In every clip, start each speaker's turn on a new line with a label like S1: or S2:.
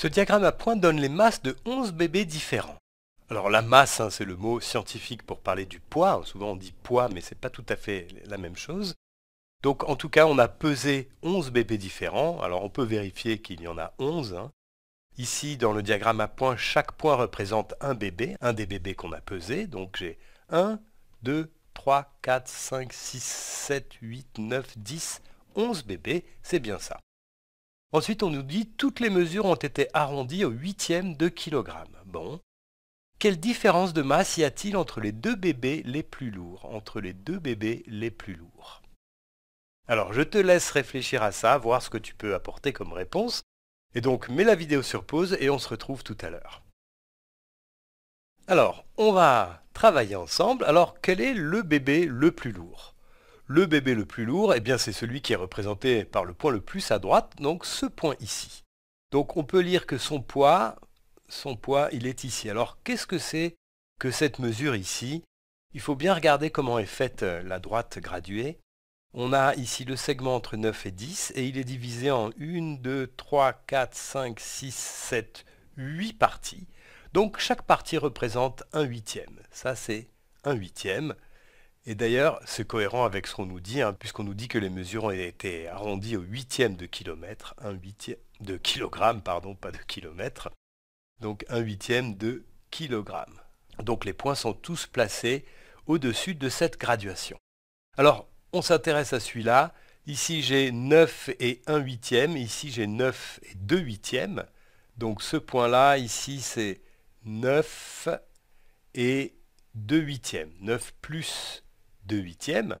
S1: Ce diagramme à points donne les masses de 11 bébés différents. Alors la masse, hein, c'est le mot scientifique pour parler du poids. Souvent on dit poids, mais ce n'est pas tout à fait la même chose. Donc en tout cas, on a pesé 11 bébés différents. Alors on peut vérifier qu'il y en a 11. Hein. Ici, dans le diagramme à points, chaque point représente un bébé, un des bébés qu'on a pesé. Donc j'ai 1, 2, 3, 4, 5, 6, 7, 8, 9, 10, 11 bébés, c'est bien ça. Ensuite, on nous dit toutes les mesures ont été arrondies au huitième de kilogramme. Bon. Quelle différence de masse y a-t-il entre les deux bébés les plus lourds Entre les deux bébés les plus lourds. Alors, je te laisse réfléchir à ça, voir ce que tu peux apporter comme réponse. Et donc, mets la vidéo sur pause et on se retrouve tout à l'heure. Alors, on va travailler ensemble. Alors, quel est le bébé le plus lourd le bébé le plus lourd, eh bien c'est celui qui est représenté par le point le plus à droite, donc ce point ici. Donc on peut lire que son poids, son poids, il est ici. Alors qu'est-ce que c'est que cette mesure ici Il faut bien regarder comment est faite euh, la droite graduée. On a ici le segment entre 9 et 10 et il est divisé en 1, 2, 3, 4, 5, 6, 7, 8 parties. Donc chaque partie représente un huitième. Ça c'est un huitième. Et d'ailleurs, c'est cohérent avec ce qu'on nous dit, hein, puisqu'on nous dit que les mesures ont été arrondies au huitième de kilomètre, de kilogramme, pardon, pas de kilomètre, donc un huitième de kilogramme. Donc les points sont tous placés au-dessus de cette graduation. Alors, on s'intéresse à celui-là. Ici, j'ai 9 et 1 huitième. Ici, j'ai 9 et 2 huitièmes. Donc ce point-là, ici, c'est 9 et 2 huitièmes. 9 plus 2 huitièmes.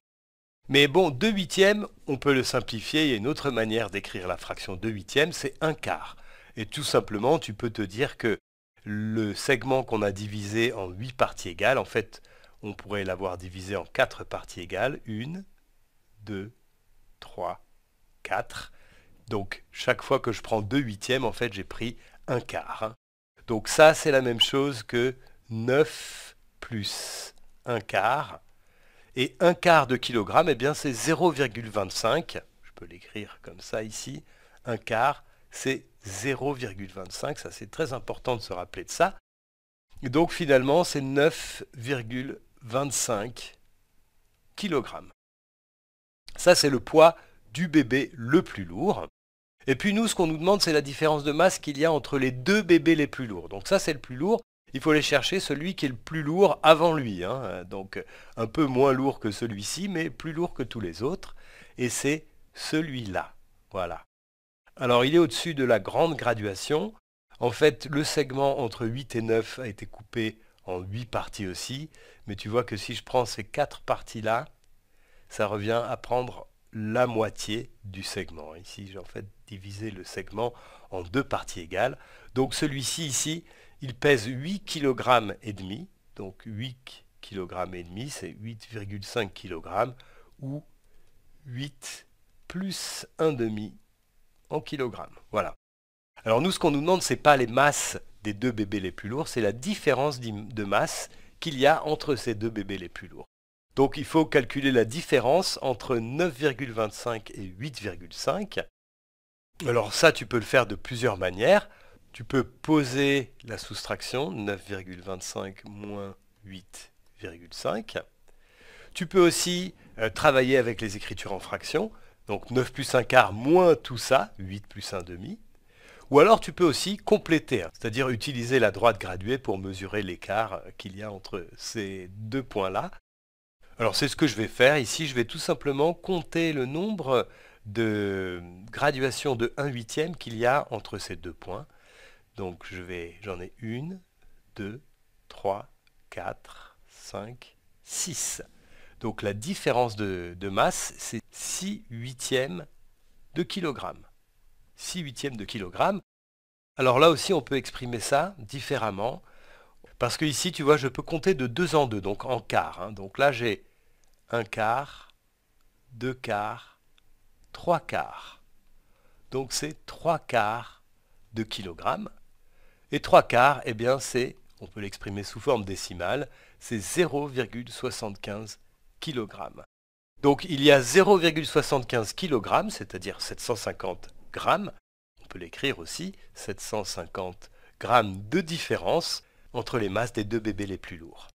S1: Mais bon, 2 huitièmes, on peut le simplifier, il y a une autre manière d'écrire la fraction 2 huitièmes, c'est 1 quart. Et tout simplement, tu peux te dire que le segment qu'on a divisé en 8 parties égales, en fait, on pourrait l'avoir divisé en 4 parties égales, 1, 2, 3, 4. Donc chaque fois que je prends 2 huitièmes, en fait, j'ai pris un quart. Hein. Donc ça, c'est la même chose que 9 plus 1 quart et un quart de kilogramme, eh bien c'est 0,25. Je peux l'écrire comme ça ici. Un quart, c'est 0,25. Ça, c'est très important de se rappeler de ça. donc finalement, c'est 9,25 kg. Ça, c'est le poids du bébé le plus lourd. Et puis nous, ce qu'on nous demande, c'est la différence de masse qu'il y a entre les deux bébés les plus lourds. Donc ça, c'est le plus lourd. Il faut aller chercher celui qui est le plus lourd avant lui. Hein. Donc un peu moins lourd que celui-ci, mais plus lourd que tous les autres. Et c'est celui-là. Voilà. Alors il est au-dessus de la grande graduation. En fait, le segment entre 8 et 9 a été coupé en 8 parties aussi. Mais tu vois que si je prends ces 4 parties-là, ça revient à prendre la moitié du segment. Ici, j'ai en fait divisé le segment en deux parties égales. Donc celui-ci ici, il pèse 8 kg et demi, donc 8 kg et demi, c'est 8,5 kg ou 8 plus 1,5 en kg. Voilà. Alors nous, ce qu'on nous demande, ce n'est pas les masses des deux bébés les plus lourds, c'est la différence de masse qu'il y a entre ces deux bébés les plus lourds. Donc il faut calculer la différence entre 9,25 et 8,5. Alors ça, tu peux le faire de plusieurs manières. Tu peux poser la soustraction, 9,25 moins 8,5. Tu peux aussi euh, travailler avec les écritures en fraction, donc 9 plus 1 quart moins tout ça, 8 plus 1 demi. Ou alors tu peux aussi compléter, hein, c'est-à-dire utiliser la droite graduée pour mesurer l'écart euh, qu'il y a entre ces deux points-là. Alors c'est ce que je vais faire ici, je vais tout simplement compter le nombre de graduations de 1 huitième qu'il y a entre ces deux points. Donc je vais, j'en ai 1 2, 3, 4, 5, 6. Donc la différence de, masse, c'est 6 huitièmes de kilogramme. 6 huitièmes de kilogramme. Alors là aussi, on peut exprimer ça différemment. Parce qu'ici tu vois, je peux compter de 2 en 2, donc en quart. Hein. Donc là, j'ai 1 quart, 2 quarts, 3 quarts. Donc c'est 3 quarts de kilogramme. Et 3 quarts, eh bien c'est, on peut l'exprimer sous forme décimale, c'est 0,75 kg. Donc il y a 0,75 kg, c'est-à-dire 750 grammes, on peut l'écrire aussi, 750 grammes de différence entre les masses des deux bébés les plus lourds.